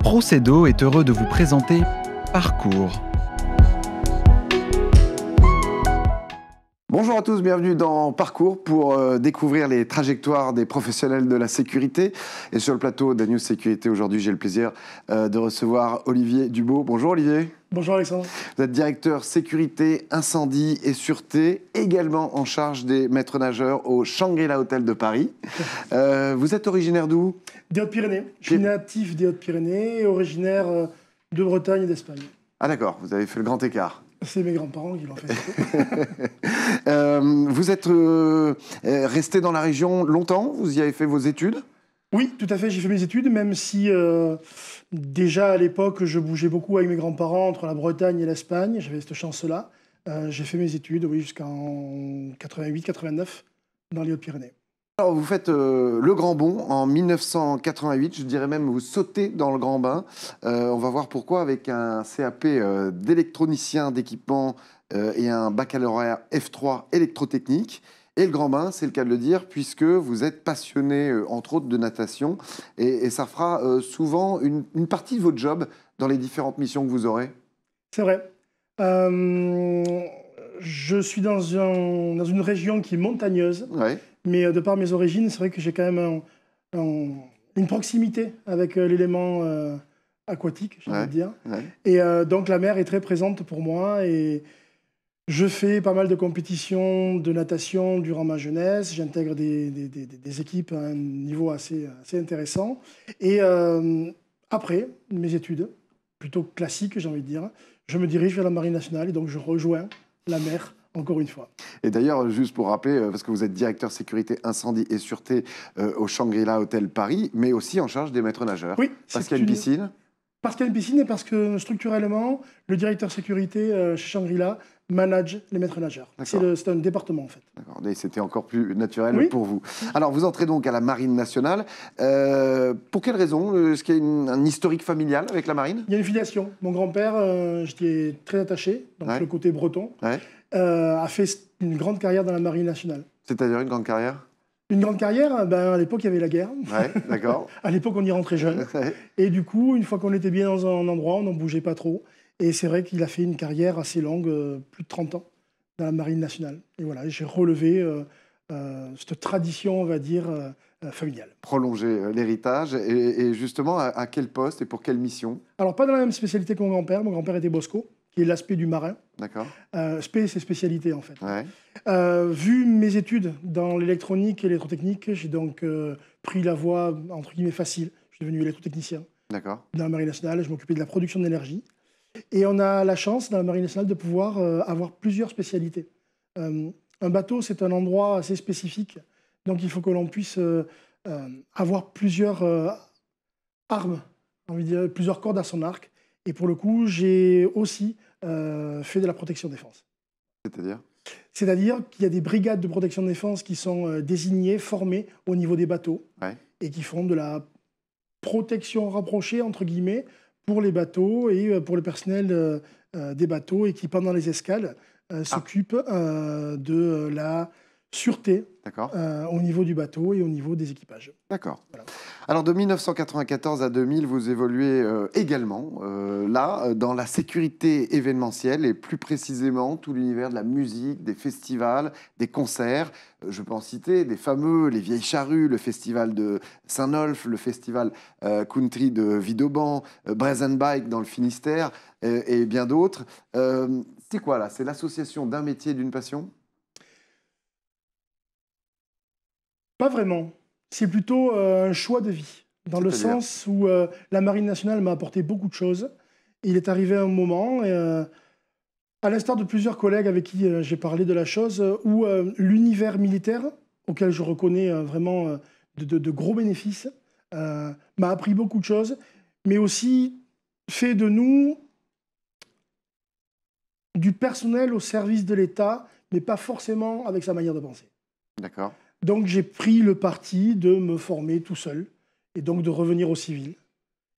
Procedo est heureux de vous présenter Parcours. Bonjour à tous, bienvenue dans Parcours pour euh, découvrir les trajectoires des professionnels de la sécurité. Et sur le plateau d'ANUs Sécurité aujourd'hui, j'ai le plaisir euh, de recevoir Olivier Dubo. Bonjour Olivier. Bonjour Alexandre. Vous êtes directeur sécurité, incendie et sûreté, également en charge des maîtres nageurs au Shangri-La Hôtel de Paris. Euh, vous êtes originaire d'où Des Hautes-Pyrénées. Je suis natif des Hautes-Pyrénées, originaire euh, de Bretagne et d'Espagne. Ah d'accord, vous avez fait le grand écart. C'est mes grands-parents qui l'ont fait. Euh, vous êtes resté dans la région longtemps Vous y avez fait vos études oui, tout à fait, j'ai fait mes études, même si euh, déjà à l'époque, je bougeais beaucoup avec mes grands-parents entre la Bretagne et l'Espagne, j'avais cette chance-là. Euh, j'ai fait mes études, oui, jusqu'en 88-89, dans les Hautes-Pyrénées. Alors, vous faites euh, le grand bond en 1988, je dirais même vous sautez dans le grand bain. on va voir pourquoi avec un CAP d'électronicien d'équipement et un baccalauréat F3 électrotechnique. Et le grand bain, c'est le cas de le dire, puisque vous êtes passionné, euh, entre autres, de natation. Et, ça fera euh, souvent une, partie de votre job dans les différentes missions que vous aurez. C'est vrai. Euh, je suis dans, dans, une région qui est montagneuse. Mais de par mes origines, c'est vrai que j'ai quand même une proximité avec l'élément aquatique, j'ai envie de dire. Et donc la mer est très présente pour moi. Et je fais pas mal de compétitions de natation durant ma jeunesse. J'intègre des, des, équipes à un niveau assez, assez intéressant. Et euh, après mes études, plutôt classiques, j'ai envie de dire, je me dirige vers la Marine nationale et donc je rejoins la mer encore une fois. Et d'ailleurs, juste pour rappeler, euh, parce que vous êtes directeur sécurité, incendie et sûreté euh, au Shangri-La Hôtel Paris, mais aussi en charge des maîtres nageurs. Oui, parce qu'il y a une piscine. Parce qu'il y a une piscine et parce que structurellement, le directeur sécurité chez Shangri-La manage les maîtres nageurs. C'est un département en fait. D'accord, et c'était encore plus naturel pour vous. Alors vous entrez donc à la Marine nationale. Euh, pour quelle raison Est-ce qu'il y a un historique familial avec la Marine Il y a une filiation. Mon grand-père, euh, j'étais très attaché, donc le côté breton, euh, a fait une grande carrière dans la Marine nationale. C'est-à-dire une grande carrière une grande carrière, ben, à l'époque, il y avait la guerre. d'accord. à l'époque, on y rentrait jeune. Et du coup, une fois qu'on était bien dans un endroit, on n'en bougeait pas trop. Et c'est vrai qu'il a fait une carrière assez longue, euh, plus de 30 ans, dans la marine nationale. Et voilà, j'ai relevé euh, euh, cette tradition, on va dire, familiale. Prolonger l'héritage. Et, justement, à, quel poste et pour quelle mission Alors, pas dans la même spécialité que mon grand-père. Mon grand-père était bosco, qui est l'aspect du marin. D'accord. Euh, spé, c'est spécialité, en fait. vu mes études dans l'électronique et l'électrotechnique, j'ai donc pris la voie, entre guillemets, facile. Je suis devenu électrotechnicien. D'accord. Dans la Marine nationale, je m'occupais de la production d'énergie. Et on a la chance dans la Marine nationale de pouvoir euh, avoir plusieurs spécialités. Euh, un bateau, c'est un endroit assez spécifique, donc il faut que l'on puisse euh, avoir plusieurs armes, dire, plusieurs cordes à son arc. Et pour le coup, j'ai aussi fait de la protection défense. C'est-à-dire C'est-à-dire qu'il y a des brigades de protection défense qui sont désignées, formées au niveau des bateaux, et qui font de la protection rapprochée, entre guillemets, pour les bateaux et euh, pour le personnel euh, euh, des bateaux et qui, pendant les escales, ah. s'occupe de la sûreté au niveau du bateau et au niveau des équipages. D'accord. Alors de 1994 à 2000, vous évoluez euh, également euh, là euh, dans la sécurité événementielle et plus précisément tout l'univers de la musique, des festivals, des concerts. Je peux en citer des fameux, les Vieilles Charrues, le festival de Saint-Nolf, le festival country de Vidoban, Bike dans le Finistère et bien d'autres. c'est quoi là C'est l'association d'un métier et d'une passion Pas vraiment. C'est plutôt euh, un choix de vie, dans le sens où euh, la Marine nationale m'a apporté beaucoup de choses. Il est arrivé un moment, euh, à l'instar de plusieurs collègues avec qui j'ai parlé de la chose, où l'univers militaire, auquel je reconnais vraiment de, gros bénéfices, m'a appris beaucoup de choses, mais aussi fait de nous du personnel au service de l'État, mais pas forcément avec sa manière de penser. D'accord. Donc j'ai pris le parti de me former tout seul et donc de revenir au civil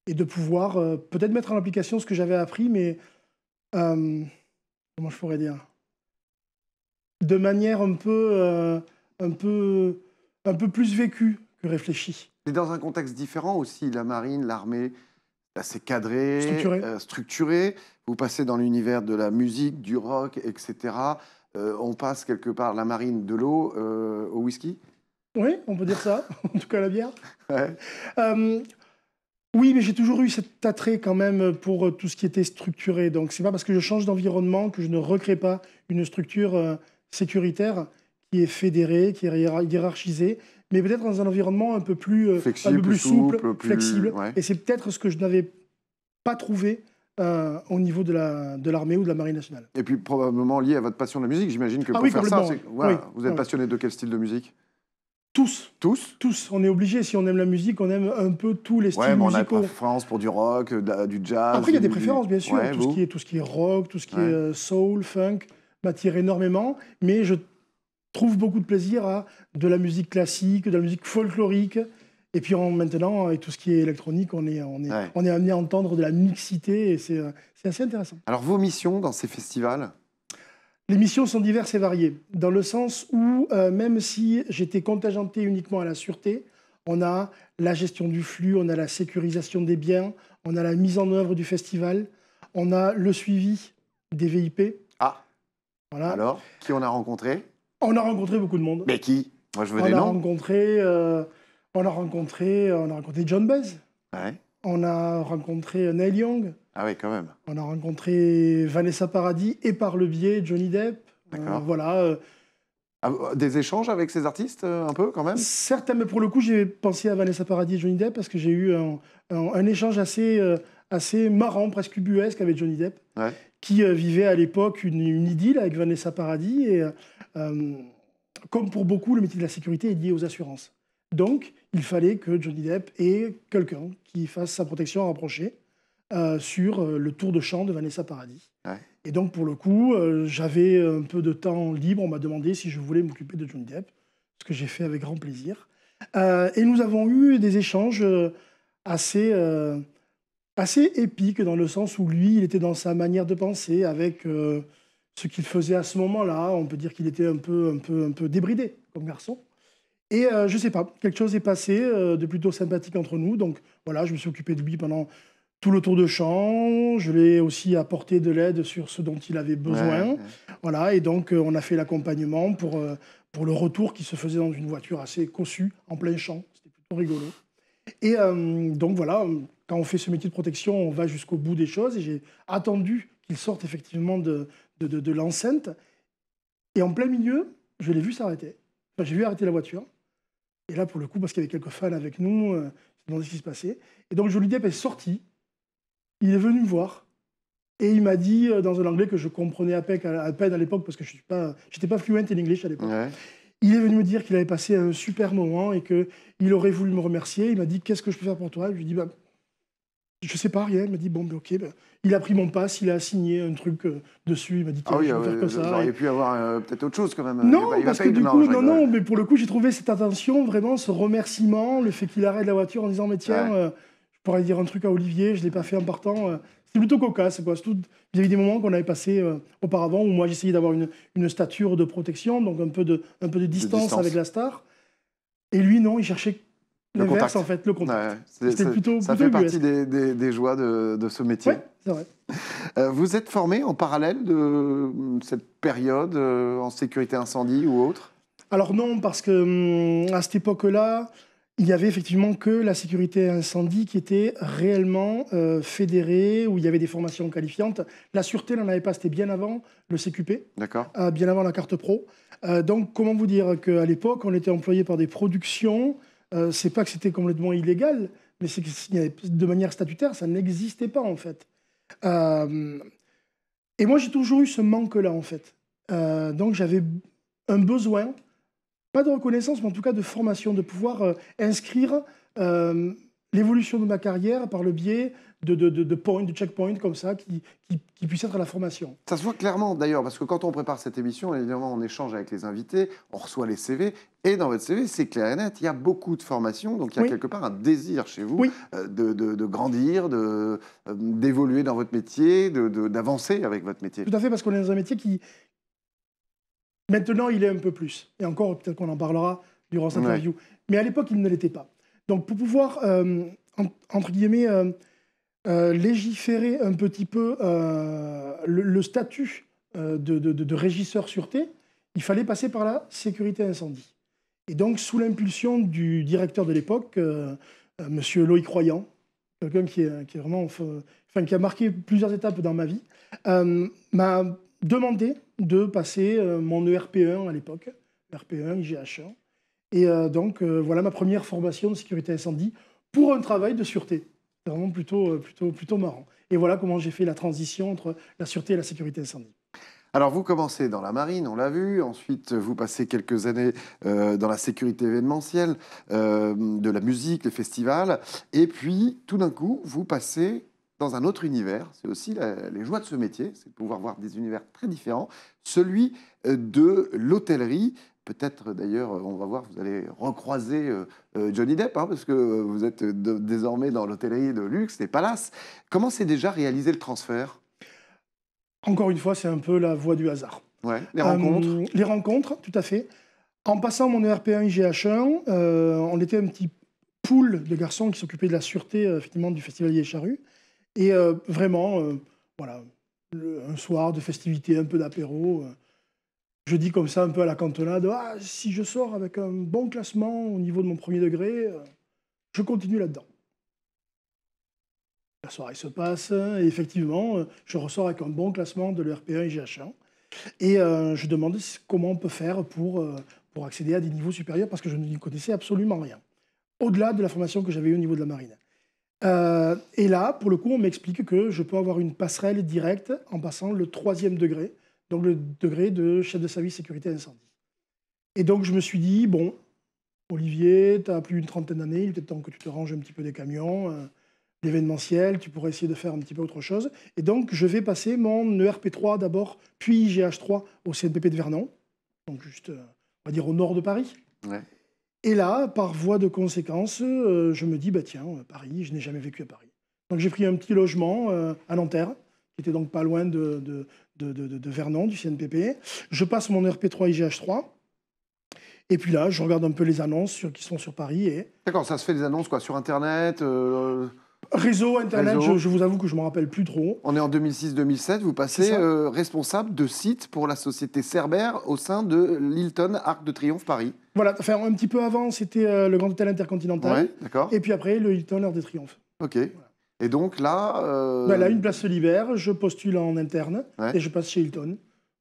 et de pouvoir euh, peut-être mettre en application ce que j'avais appris, mais euh, comment je pourrais dire De manière un peu, euh, un peu, un peu plus vécue que réfléchie. Et dans un contexte différent aussi, la marine, l'armée, bah, c'est cadré, structuré. Vous passez dans l'univers de la musique, du rock, etc. Euh, on passe quelque part la marine de l'eau euh, au whisky Oui, on peut dire ça, en tout cas la bière. Euh, oui, mais j'ai toujours eu cet attrait quand même pour tout ce qui était structuré. Donc c'est pas parce que je change d'environnement que je ne recrée pas une structure sécuritaire qui est fédérée, qui est hiérarchisée, mais peut-être dans un environnement un peu plus, flexible, plus, souple, flexible. Et c'est peut-être ce que je n'avais pas trouvé euh, au niveau de l'armée la, de ou de la marine nationale. Et puis probablement lié à votre passion de la musique, j'imagine que ah pour faire ça, vous êtes passionné de quel style de musique tous. Tous Tous. On est obligé, si on aime la musique, on aime un peu tous les styles ouais, musicaux. On a préférence pour du rock, euh, du jazz. Après, il y a des préférences, bien sûr. tout, ce qui est, tout ce qui est rock, tout ce qui est euh, soul, funk, m'attire énormément. Mais je trouve beaucoup de plaisir à de la musique classique, de la musique folklorique. Et puis maintenant, avec tout ce qui est électronique, on est, on est, on est amené à entendre de la mixité et c'est euh, assez intéressant. Alors vos missions dans ces festivals les missions sont diverses et variées, dans le sens où, euh, même si j'étais contingenté uniquement à la sûreté, on a la gestion du flux, on a la sécurisation des biens, on a la mise en œuvre du festival, on a le suivi des VIP. Ah voilà. Alors, qui on a rencontré On a rencontré beaucoup de monde. Mais qui Moi, je veux des noms. On a rencontré... Euh, on a rencontré, on a rencontré John Bez, On a rencontré Neil Young. Ah oui, quand même. On a rencontré Vanessa Paradis et par le biais Johnny Depp. Euh, voilà. Euh, ah, des échanges avec ces artistes, euh, un peu quand même Certains, mais pour le coup, j'ai pensé à Vanessa Paradis et Johnny Depp parce que j'ai eu un, échange assez, assez marrant, presque ubuesque avec Johnny Depp, qui vivait à l'époque une, une, idylle avec Vanessa Paradis. Et comme pour beaucoup, le métier de la sécurité est lié aux assurances. Donc, il fallait que Johnny Depp ait quelqu'un qui fasse sa protection rapprochée euh, sur euh, le tour de chant de Vanessa Paradis. Et donc, pour le coup, euh, j'avais un peu de temps libre. On m'a demandé si je voulais m'occuper de Johnny Depp, ce que j'ai fait avec grand plaisir. et nous avons eu des échanges assez, assez épiques, dans le sens où lui, il était dans sa manière de penser, avec ce qu'il faisait à ce moment-là. On peut dire qu'il était un, peu, un peu débridé comme garçon. Et euh, je sais pas, quelque chose est passé euh, de plutôt sympathique entre nous. Donc voilà, je me suis occupé de lui pendant tout le tour de champ. Je l'ai aussi apporté de l'aide sur ce dont il avait besoin. Voilà, et donc euh, on a fait l'accompagnement pour, euh, pour le retour qui se faisait dans une voiture assez cossue, en plein champ. C'était plutôt rigolo. Et donc voilà, quand on fait ce métier de protection, on va jusqu'au bout des choses. Et j'ai attendu qu'il sorte effectivement de, de, de l'enceinte. Et en plein milieu, je l'ai vu s'arrêter. Enfin, j'ai vu arrêter la voiture. Et là, pour le coup, parce qu'il y avait quelques fans avec nous, euh, je me demandais ce qui se passait. Et donc, Johnny Depp est sorti. Il est venu me voir. Et il m'a dit, euh, dans un anglais que je comprenais à peine à, l'époque, parce que je n'étais pas, pas fluent en English à l'époque. Il est venu me dire qu'il avait passé un super moment et qu'il aurait voulu me remercier. Il m'a dit Qu'est-ce que je peux faire pour toi Je lui ai bah, je sais pas, rien. Il m'a dit bon, mais ben, ok. Ben, il a pris mon passe, il a signé un truc euh, dessus. Il m'a dit ah oui, vais faire comme ça. Il puis pu avoir euh, peut-être autre chose quand même. Non, bah, parce que du coup, non, non, mais pour le coup, j'ai trouvé cette attention, vraiment ce remerciement, le fait qu'il arrête la voiture en disant mais tiens, euh, je pourrais dire un truc à Olivier, je l'ai pas fait en partant. c'est plutôt cocasse, quoi. C'est tout vis à des moments qu'on avait passés auparavant où moi j'essayais d'avoir une, une, stature de protection, donc un peu de, un peu de distance. avec la star. Et lui, non, il cherchait le contact. en fait, le contact. C'était plutôt, ça fait partie des, des, joies de, de ce métier. c'est vrai. Euh, vous êtes formé en parallèle de hum, cette période euh, en sécurité incendie ou autre Alors non, parce que hum, à cette époque-là, il n'y avait effectivement que la sécurité incendie qui était réellement euh, fédérée, où il y avait des formations qualifiantes. La sûreté n'en avait pas, c'était bien avant le CQP, D'accord. bien avant la carte pro. donc comment vous dire qu'à l'époque, on était employé par des productions euh, c'est pas que c'était complètement illégal, mais c'est que de manière statutaire, ça n'existait pas en fait. Euh, et moi, j'ai toujours eu ce manque-là en fait. Euh, donc j'avais un besoin, pas de reconnaissance, mais en tout cas de formation, de pouvoir inscrire l'évolution de ma carrière par le biais de, de, checkpoints comme ça, qui, qui, puissent être à la formation. Ça se voit clairement d'ailleurs, parce que quand on prépare cette émission, évidemment, on échange avec les invités, on reçoit les CV, et dans votre CV, c'est clair et net, il y a beaucoup de formations, donc il y a quelque part un désir chez vous euh, de, de, grandir, euh, d'évoluer dans votre métier, d'avancer avec votre métier. Tout à fait, parce qu'on est dans un métier qui, maintenant, il est un peu plus. Et encore, peut-être qu'on en parlera durant cette interview. Mais à l'époque, il ne l'était pas. Donc pour pouvoir, euh, entre guillemets, euh, euh, légiférer un petit peu le, statut de, régisseur sûreté, il fallait passer par la sécurité incendie. Et donc sous l'impulsion du directeur de l'époque, Monsieur Loïc Royan, quelqu'un qui, qui vraiment, qui a marqué plusieurs étapes dans ma vie, m'a demandé de passer mon ERP1 à l'époque, ERP1, IGH1. Et euh, donc, euh, voilà ma première formation de sécurité incendie pour un travail de sûreté. C'est vraiment plutôt, euh, plutôt, plutôt marrant. Et voilà comment j'ai fait la transition entre la sûreté et la sécurité incendie. Alors vous commencez dans la marine, on l'a vu, ensuite vous passez quelques années dans la sécurité événementielle, de la musique, les festivals, et puis tout d'un coup vous passez dans un autre univers, c'est aussi les joies de ce métier, c'est de pouvoir voir des univers très différents, celui de l'hôtellerie Peut-être d'ailleurs, euh, on va voir, vous allez recroiser euh, euh, Johnny Depp, hein, parce que vous êtes désormais dans l'hôtellerie de luxe, des palaces. Comment s'est déjà réalisé le transfert Encore une fois, c'est un peu la voie du hasard. les rencontres Les rencontres, tout à fait. En passant mon ERP1 IGH1, on était un petit pool de garçons qui s'occupaient de la sûreté effectivement, du Festival Yécharu. Et vraiment, voilà, un soir de festivités, un peu d'apéro, je dis comme ça un peu à la cantonade, ah, si je sors avec un bon classement au niveau de mon premier degré, euh, je continue là-dedans. La soirée se passe et effectivement, euh, je ressors avec un bon classement de l'ERP1 et GH1. Et euh, je demande comment on peut faire pour, pour accéder à des niveaux supérieurs parce que je ne connaissais absolument rien, au-delà de la formation que j'avais eue au niveau de la marine. et là, pour le coup, on m'explique que je peux avoir une passerelle directe en passant le troisième degré, donc le degré de chef de service sécurité incendie. Et donc je me suis dit, bon, Olivier, tu as plus d'une trentaine d'années, il est peut-être temps que tu te ranges un petit peu des camions, euh, l'événementiel, tu pourrais essayer de faire un petit peu autre chose. Et donc je vais passer mon ERP3 d'abord, puis gh 3 au CNPP de Vernon, donc juste, euh, on va dire, au nord de Paris. Et là, par voie de conséquence, euh, je me dis, bah tiens, Paris, je n'ai jamais vécu à Paris. Donc j'ai pris un petit logement à Nanterre, qui était donc pas loin de, de, Vernon, du CNPP. Je passe mon RP3 IGH3. Et puis là, je regarde un peu les annonces sur, qui sont sur Paris. Et... D'accord, ça se fait des annonces quoi Sur Internet euh, Réseau, Internet, Je, vous avoue que je ne me rappelle plus trop. On est en 2006-2007, vous passez euh, responsable de site pour la société Cerber au sein de l'Hilton Arc de Triomphe Paris. Voilà, enfin, un petit peu avant, c'était euh, le Grand Hôtel Intercontinental. d'accord. Et puis après, le Hilton Arc de Triomphe. Ok. Et donc là. Euh, bah, là, une place se libère, je postule en interne et je passe chez Hilton,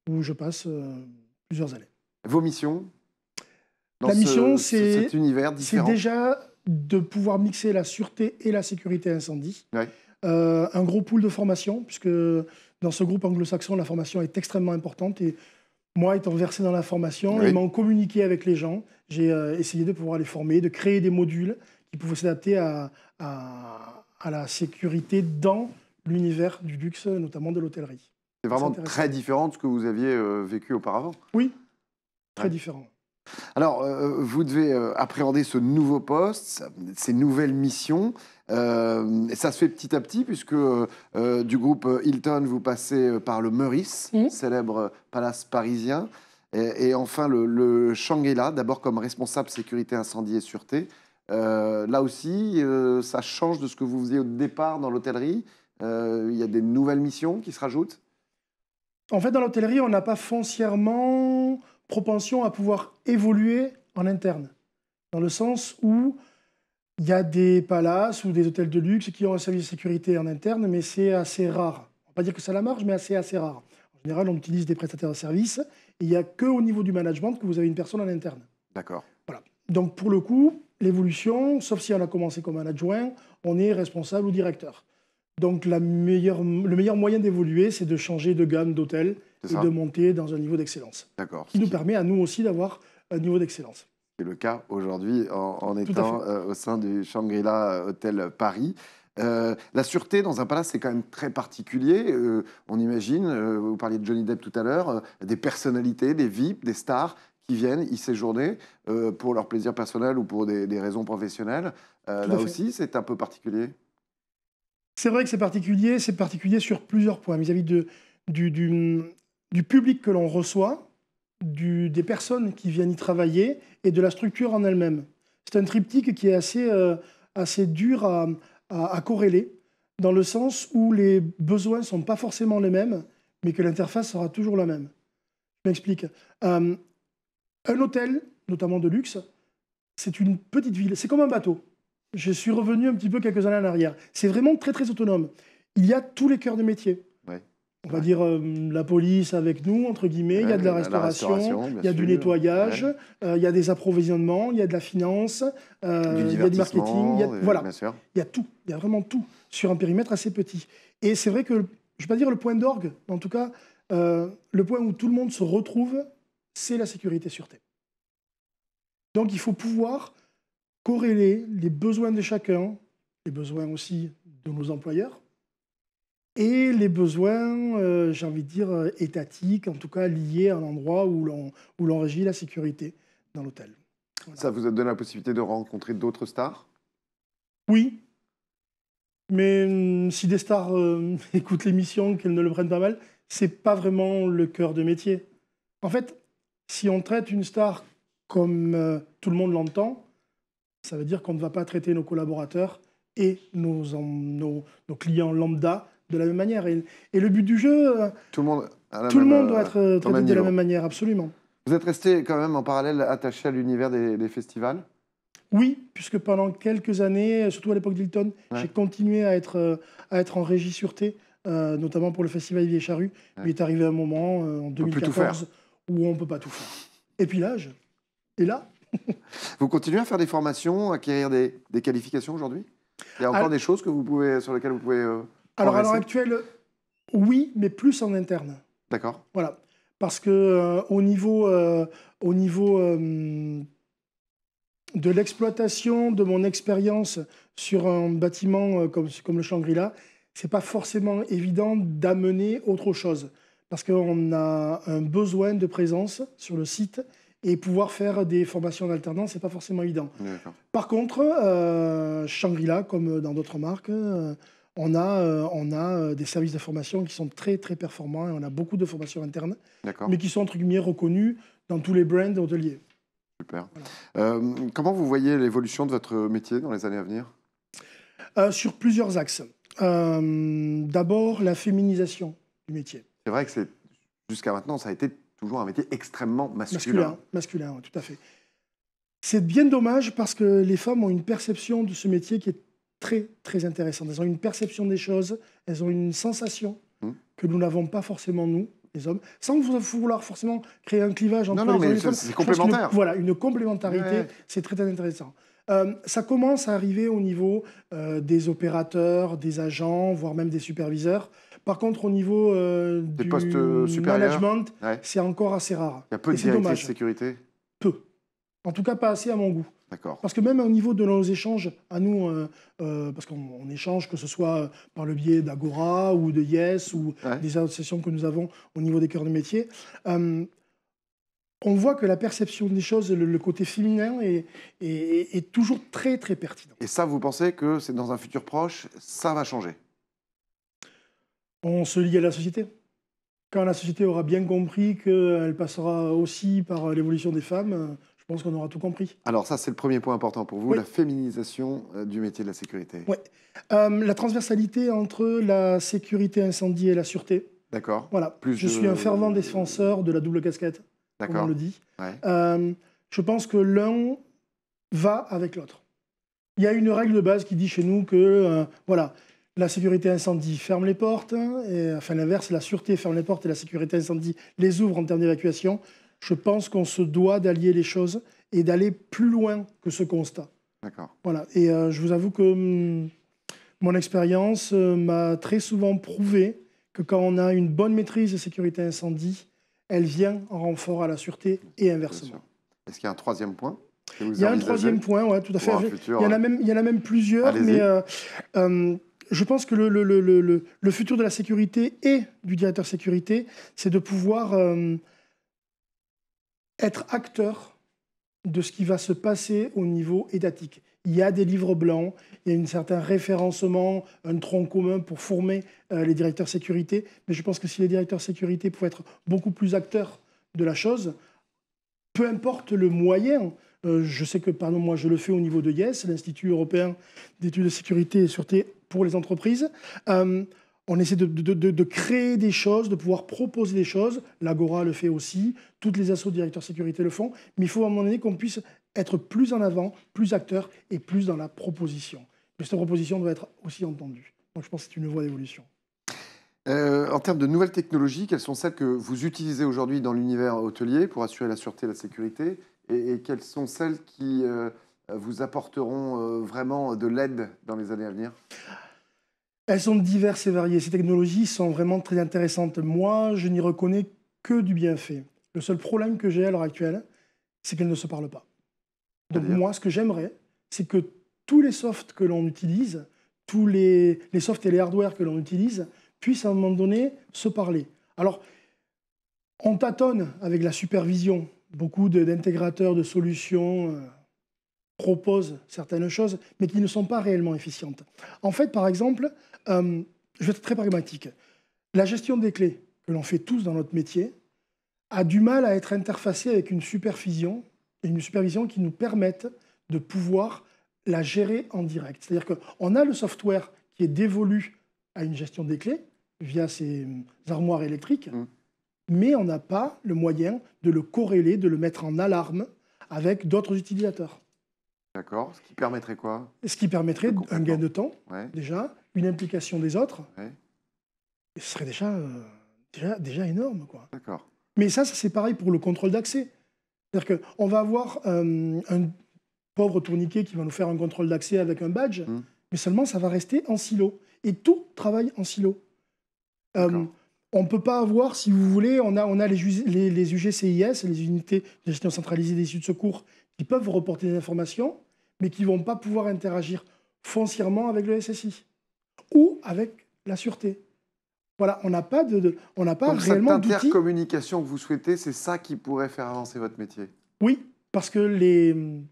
où je passe euh, plusieurs années. Vos missions dans La mission, c'est, cet univers différent. c'est déjà de pouvoir mixer la sûreté et la sécurité incendie. Euh, un gros pool de formation, puisque dans ce groupe anglo-saxon, la formation est extrêmement importante. Et moi, étant versé dans la formation, et m'en communiquer avec les gens, j'ai essayé de pouvoir les former, de créer des modules qui pouvaient s'adapter à à la sécurité dans l'univers du luxe, notamment de l'hôtellerie. C'est vraiment très différent de ce que vous aviez euh, vécu auparavant Oui, très différent. Alors, euh, vous devez euh, appréhender ce nouveau poste, ces nouvelles missions. ça se fait petit à petit, puisque du groupe Hilton, vous passez par le Meurice, mmh. célèbre palace parisien, et, enfin le, le la d'abord comme responsable sécurité incendie et sûreté, euh, là aussi, euh, ça change de ce que vous faisiez au départ dans l'hôtellerie. Euh, il y a des nouvelles missions qui se rajoutent En fait, dans l'hôtellerie, on n'a pas foncièrement propension à pouvoir évoluer en interne. Dans le sens où il y a des palaces ou des hôtels de luxe qui ont un service de sécurité en interne, mais c'est assez rare. On ne pas dire que ça la marche, mais c'est assez, rare. En général, on utilise des prestataires de services. il n'y a que au niveau du management que vous avez une personne en interne. D'accord. Voilà. Donc pour le coup, l'évolution, sauf si on a commencé comme un adjoint, on est responsable ou directeur. Donc le meilleur moyen d'évoluer, c'est de changer de gamme d'hôtel et de monter dans un niveau d'excellence. D'accord. Qui nous permet à nous aussi d'avoir un niveau d'excellence. C'est le cas aujourd'hui en, étant euh, au sein du Shangri-La euh, Hôtel Paris. Euh, la sûreté dans un palace, c'est quand même très particulier. on imagine, vous parliez de Johnny Depp tout à l'heure, des personnalités, des VIP, des stars qui viennent y séjourner euh, pour leur plaisir personnel ou pour des, raisons professionnelles. Euh, là aussi, c'est un peu particulier. C'est vrai que c'est particulier, c'est particulier sur plusieurs points vis-à-vis du, du, public que l'on reçoit, du, des personnes qui viennent y travailler et de la structure en elle-même. C'est un triptyque qui est assez, euh, assez dur à, à, corréler dans le sens où les besoins ne sont pas forcément les mêmes, mais que l'interface sera toujours la même. Je m'explique un hôtel, notamment de luxe, c'est une petite ville, c'est comme un bateau. Je suis revenu un petit peu quelques années en arrière. C'est vraiment très très autonome. Il y a tous les cœurs de métier. On va dire euh, la police avec nous, entre guillemets, il y a de la restauration, il y a du nettoyage, euh, il y a des approvisionnements, il y a de la finance, euh, il y a du marketing, il y a, voilà. il y a tout, il y a vraiment tout sur un périmètre assez petit. Et c'est vrai que, je ne vais pas dire le point d'orgue, en tout cas, le point où tout le monde se retrouve c'est la sécurité sûreté. Donc il faut pouvoir corréler les besoins de chacun, les besoins aussi de nos employeurs, et les besoins, euh, j'ai envie de dire, euh, étatiques, en tout cas liés à l'endroit où l'on régit la sécurité dans l'hôtel. Ça vous a donné la possibilité de rencontrer d'autres stars Oui. Mais hum, si des stars euh, écoutent l'émission, qu'elles ne le prennent pas mal, c'est pas vraiment le cœur de métier. En fait, si on traite une star comme euh, tout le monde l'entend, ça veut dire qu'on ne va pas traiter nos collaborateurs et nos, nos, clients lambda de la même manière. Et, le but du jeu, euh, tout le monde, tout le monde doit être euh, traité de la même manière, absolument. Vous êtes resté quand même en parallèle attaché à l'univers des, festivals Oui, puisque pendant quelques années, surtout à l'époque d'Hilton, j'ai continué à être, à être en régie sûreté, notamment pour le festival Vieille Charrue. Mais Il est arrivé un moment, en 2014, où on ne peut pas tout faire. Et puis l'âge Et là. vous continuez à faire des formations, acquérir des, qualifications aujourd'hui Il y a encore des choses que vous pouvez, sur lesquelles vous pouvez. Euh, alors à l'heure actuelle, oui, mais plus en interne. D'accord. Voilà. Parce que euh, au niveau, euh, au niveau de l'exploitation de mon expérience sur un bâtiment comme, le Shangri-La, n'est pas forcément évident d'amener autre chose parce qu'on a un besoin de présence sur le site et pouvoir faire des formations en alternance, c'est pas forcément évident. Par contre, euh, Shangri-La, comme dans d'autres marques, euh, on a, euh, on a des services de formation qui sont très très performants et on a beaucoup de formations internes, mais qui sont entre guillemets reconnues dans tous les brands hôteliers. Super. comment vous voyez l'évolution de votre métier dans les années à venir Sur plusieurs axes. D'abord, la féminisation du métier. C'est vrai que c'est jusqu'à maintenant, ça a été toujours un métier extrêmement masculin. Masculin, tout à fait. C'est bien dommage parce que les femmes ont une perception de ce métier qui est très, très intéressante. Elles ont une perception des choses, elles ont une sensation hmm. que nous n'avons pas forcément, nous, les hommes, sans vouloir forcément créer un clivage entre les hommes et les femmes. C'est complémentaire. voilà, une complémentarité, c'est très, très intéressant. Euh, ça commence à arriver au niveau euh, des opérateurs, des agents, voire même des superviseurs. Par contre, au niveau euh, Des du postes euh, management, c'est encore assez rare. Il y a peu de sécurité, Peu. En tout cas, pas assez à mon goût. Parce que même au niveau de nos échanges, à nous, euh, parce qu'on échange, que ce soit par le biais d'Agora ou de Yes ou des associations que nous avons au niveau des cœurs de métier, on voit que la perception des choses, le, côté féminin, est, est toujours très, très pertinent. Et ça, vous pensez que c'est dans un futur proche, ça va changer on se lie à la société. Quand la société aura bien compris qu'elle passera aussi par l'évolution des femmes, je pense qu'on aura tout compris. Alors ça, c'est le premier point important pour vous, la féminisation euh, du métier de la sécurité. Oui. Euh, la transversalité entre la sécurité incendie et la sûreté. D'accord. Voilà. je suis un fervent défenseur de la double casquette, comme on le dit. Euh, je pense que l'un va avec l'autre. Il y a une règle de base qui dit chez nous que, voilà, la sécurité incendie ferme les portes, hein, et, enfin l'inverse, la sûreté ferme les portes et la sécurité incendie les ouvre en termes d'évacuation. Je pense qu'on se doit d'allier les choses et d'aller plus loin que ce constat. D'accord. Voilà. Et euh, je vous avoue que hum, mon expérience euh, m'a très souvent prouvé que quand on a une bonne maîtrise de sécurité incendie, elle vient en renfort à la sûreté et inversement. Est-ce qu'il y a un troisième point Il y a un troisième point, oui, tout à fait. il, y en a euh, même, il y en a même plusieurs, mais je pense que le, futur de la sécurité et du directeur sécurité, c'est de pouvoir euh, être acteur de ce qui va se passer au niveau étatique. Il y a des livres blancs, il y a un certain référencement, un tronc commun pour former euh, les directeurs sécurité, mais je pense que si les directeurs sécurité pouvaient être beaucoup plus acteurs de la chose, peu importe le moyen, euh, je sais que, pardon, moi je le fais au niveau de YES, l'Institut européen d'études de sécurité et sûreté pour les entreprises. Euh, on essaie de, créer des choses, de pouvoir proposer des choses. L'Agora le fait aussi, toutes les assos directeurs sécurité le font, mais il faut à un moment donné qu'on puisse être plus en avant, plus acteur et plus dans la proposition. Mais cette proposition doit être aussi entendue. Donc je pense que c'est une voie d'évolution. Euh, en termes de nouvelles technologies, quelles sont celles que vous utilisez aujourd'hui dans l'univers hôtelier pour assurer la sûreté et la sécurité et, quelles sont celles qui... Euh, vous apporteront euh, vraiment de l'aide dans les années à venir Elles sont diverses et variées. Ces technologies sont vraiment très intéressantes. Moi, je n'y reconnais que du bienfait. Le seul problème que j'ai à l'heure actuelle, c'est qu'elles ne se parlent pas. Donc moi, ce que j'aimerais, c'est que tous les softs que l'on utilise, tous les, softs et les hardware que l'on utilise, puissent à un moment donné se parler. Alors, on tâtonne avec la supervision. Beaucoup d'intégrateurs de solutions euh, proposent certaines choses, mais qui ne sont pas réellement efficientes. En fait, par exemple, euh, je vais être très pragmatique, la gestion des clés, que l'on fait tous dans notre métier, a du mal à être interfacée avec une supervision, une supervision qui nous permette de pouvoir la gérer en direct. C'est-à-dire qu'on a le software qui est dévolu à une gestion des clés via ces euh, armoires électriques, mmh. mais on n'a pas le moyen de le corréler, de le mettre en alarme avec d'autres utilisateurs. D'accord. Ce qui permettrait quoi Ce qui permettrait un gain de temps, déjà, une implication des autres. ce serait euh, déjà, déjà, énorme. Quoi. D'accord. Mais ça, ça c'est pareil pour le contrôle d'accès. C'est-à-dire qu'on va avoir euh, un pauvre tourniquet qui va nous faire un contrôle d'accès avec un badge, mmh. mais seulement ça va rester en silo. Et tout travaille en silo. Euh, on ne peut pas avoir, si vous voulez, on a, on a les, les, les UGCIS, les unités de gestion centralisée des issues de secours, qui peuvent reporter des informations, mais qui ne vont pas pouvoir interagir foncièrement avec le SSI ou avec la sûreté. Voilà, on n'a pas, de, de, on n'a pas Donc réellement d'outils. Cette intercommunication que vous souhaitez, c'est ça qui pourrait faire avancer votre métier Oui, parce que les hum,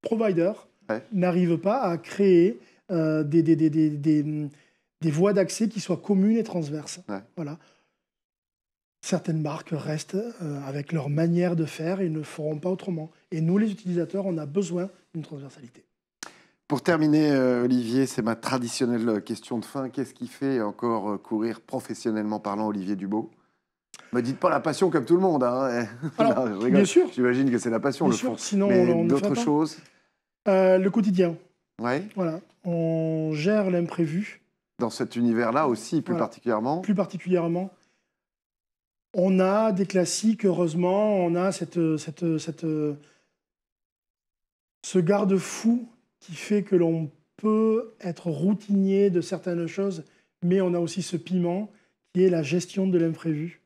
providers n'arrivent pas à créer euh, des, des, des, hum, des, voies d'accès qui soient communes et transverses. Voilà certaines marques restent euh, avec leur manière de faire et ne feront pas autrement. Et nous, les utilisateurs, on a besoin d'une transversalité. Pour terminer, euh, Olivier, c'est ma traditionnelle question de fin. Qu'est-ce qui fait encore euh, courir professionnellement parlant Olivier Dubo me dites pas la passion comme tout le monde. Hein. bien J'imagine que c'est la passion, Sinon, Mais d'autres choses Le quotidien. Ouais. Voilà. On gère l'imprévu. Dans cet univers-là aussi, plus particulièrement Plus particulièrement on a des classiques, heureusement, on a cette, ce garde-fou qui fait que l'on peut être routinier de certaines choses, mais on a aussi ce piment qui est la gestion de l'imprévu.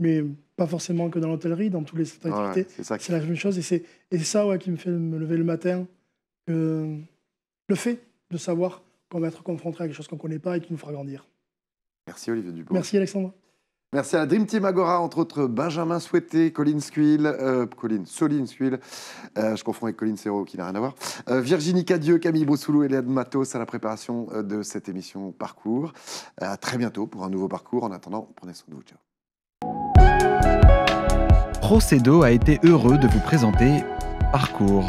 Mais pas forcément que dans l'hôtellerie, dans toutes les secteurs. activités. c'est la même chose. Et c'est ça ouais, qui me fait me lever le matin. le fait de savoir qu'on va être confronté à quelque chose qu'on ne connaît pas et qui nous fera grandir. Merci Olivier Dubois. Merci Alexandre. Merci à la Dream Team Agora, entre autres Benjamin Souhaité, Colin Squill, euh, Colin, Soline Squill, euh, je confonds avec Colin Serrault qui n'a rien à voir, euh, Virginie Cadieux, Camille Broussoulou et Léa de Matos à la préparation de cette émission Parcours. à très bientôt pour un nouveau parcours. En attendant, prenez soin de vous. Ciao. Procedo a été heureux de vous présenter Parcours.